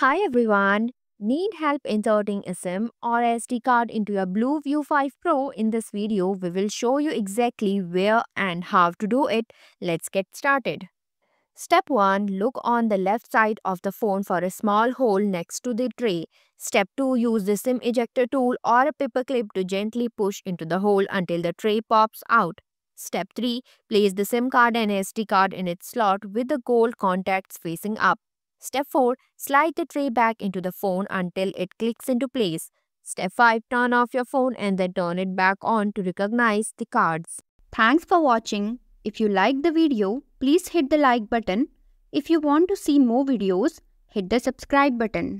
Hi everyone! Need help inserting a SIM or SD card into your BlueView 5 Pro? In this video, we will show you exactly where and how to do it. Let's get started. Step 1. Look on the left side of the phone for a small hole next to the tray. Step 2. Use the SIM ejector tool or a paperclip to gently push into the hole until the tray pops out. Step 3. Place the SIM card and SD card in its slot with the gold contacts facing up. Step 4. Slide the tray back into the phone until it clicks into place. Step 5. Turn off your phone and then turn it back on to recognize the cards. Thanks for watching. If you like the video, please hit the like button. If you want to see more videos, hit the subscribe button.